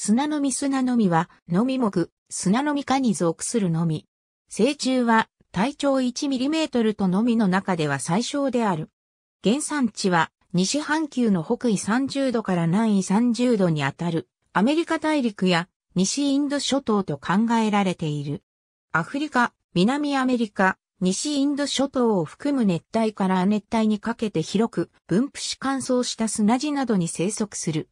砂のみ砂のみは、のみもぐ砂のみ科に属するのみ。成虫は、体長 1mm とのみの中では最小である。原産地は、西半球の北緯30度から南緯30度にあたる、アメリカ大陸や、西インド諸島と考えられている。アフリカ、南アメリカ、西インド諸島を含む熱帯から亜熱帯にかけて広く分布し乾燥した砂地などに生息する。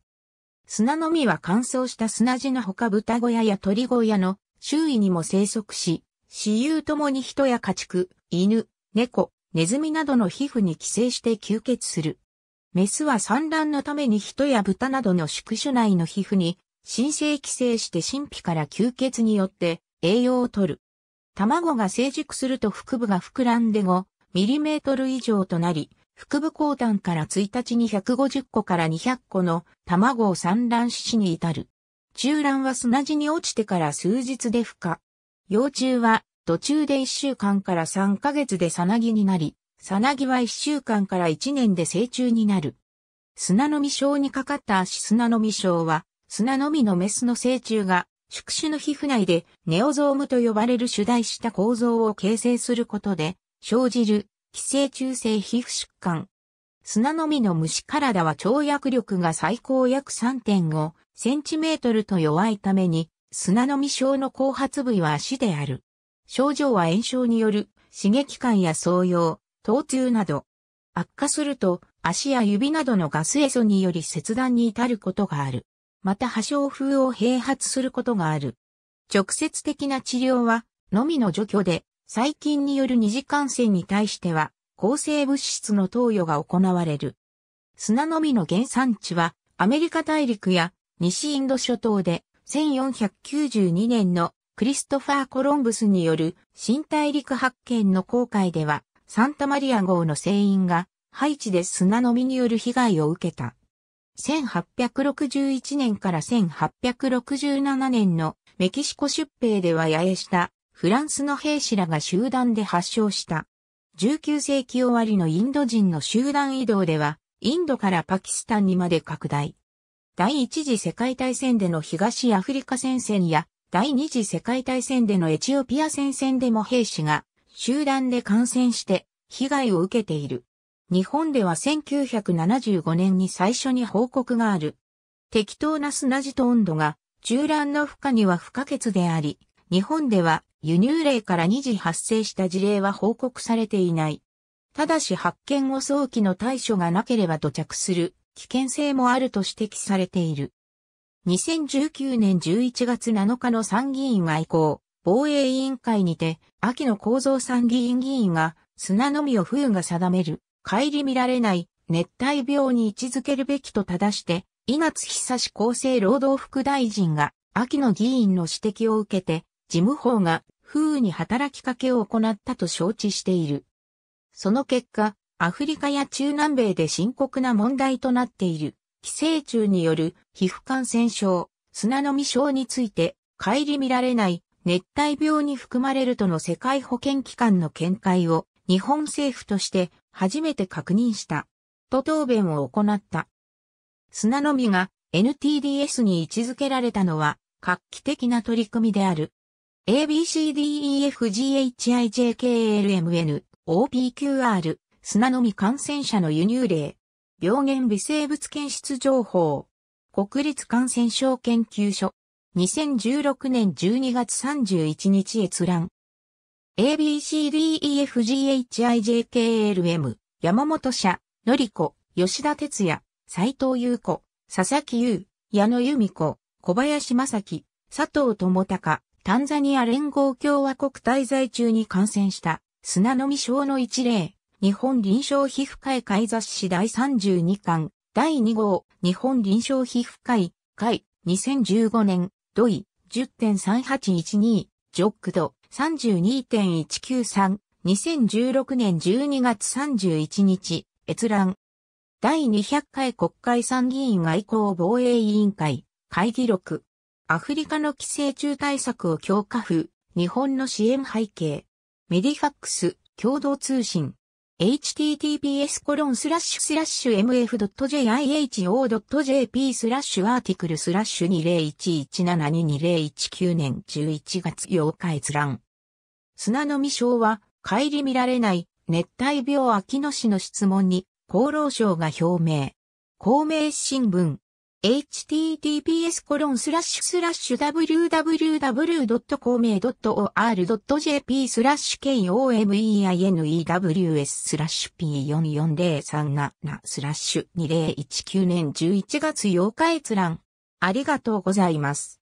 砂の実は乾燥した砂地のほか豚小屋や鳥小屋の周囲にも生息し、私有ともに人や家畜、犬、猫、ネズミなどの皮膚に寄生して吸血する。メスは産卵のために人や豚などの宿主内の皮膚に新生寄生して神秘から吸血によって栄養を取る。卵が成熟すると腹部が膨らんで5ミリメートル以上となり、腹部降誕から1日に150個から200個の卵を産卵しに至る。中卵は砂地に落ちてから数日で孵化。幼虫は途中で1週間から3ヶ月でさなぎになり、さなぎは1週間から1年で成虫になる。砂のみ症にかかった足砂のみ症は、砂のみのメスの成虫が宿主の皮膚内でネオゾームと呼ばれる主題した構造を形成することで生じる寄生虫性皮膚疾患。砂のみの虫体は跳躍力が最高約3.5センチメートルと弱いために、砂のみ症の後発部位は足である。症状は炎症による刺激感や創用、疼痛など。悪化すると足や指などのガスエソにより切断に至ることがある。また破傷風を併発することがある。直接的な治療は、のみの除去で細菌による二次感染に対しては、抗生物質の投与が行われる。砂のみの原産地は、アメリカ大陸や西インド諸島で、1492年のクリストファー・コロンブスによる新大陸発見の航海では、サンタマリア号の船員が、ハイチで砂のみによる被害を受けた。1861年から1867年のメキシコ出兵では野営したフランスの兵士らが集団で発症した。19世紀終わりのインド人の集団移動では、インドからパキスタンにまで拡大。第一次世界大戦での東アフリカ戦線や、第二次世界大戦でのエチオピア戦線でも兵士が集団で感染して被害を受けている。日本では1975年に最初に報告がある。適当な砂地と温度が中乱の負荷には不可欠であり、日本では輸入例から二次発生した事例は報告されていない。ただし発見後早期の対処がなければ土着する危険性もあると指摘されている。2019年11月7日の参議院外交防衛委員会にて、秋野構造参議院議員が砂のみを冬が定める、帰り見られない熱帯病に位置づけるべきと正して、稲津久志厚生労働副大臣が秋野議員の指摘を受けて、事務法が風雨に働きかけを行ったと承知している。その結果、アフリカや中南米で深刻な問題となっている、寄生虫による皮膚感染症、砂のみ症について、帰り見られない熱帯病に含まれるとの世界保健機関の見解を日本政府として初めて確認した。と答弁を行った。砂のみが NTDS に位置づけられたのは画期的な取り組みである。ABCDEFGHIJKLMN、OPQR、砂のみ感染者の輸入例、病原微生物検出情報、国立感染症研究所、2016年12月31日閲覧。ABCDEFGHIJKLM、山本社、のりこ、吉田哲也、斎藤優子、佐々木優、矢野由美子、小林正樹、佐藤智隆、タンザニア連合共和国滞在中に感染した砂のみ症の一例、日本臨床皮膚科医会雑誌第32巻、第2号、日本臨床皮膚科医会、2015年、土井、10.3812、ジョックド、32.193、2016年12月31日、閲覧。第200回国会参議院外交防衛委員会、会議録。アフリカの寄生虫対策を強化風、日本の支援背景。メディファックス、共同通信。https コロンスラッシュスラッシュ mf.jiho.jp スラッシュアーティクルスラッシュ2011722019年11月8日閲覧。砂の未症は、帰り見られない熱帯病秋野市の質問に厚労省が表明。公明新聞、https www. 公明 .or.jp スラッ KOMEINEWS スラッ P44037 7 2019年11月8日閲覧。ありがとうございます。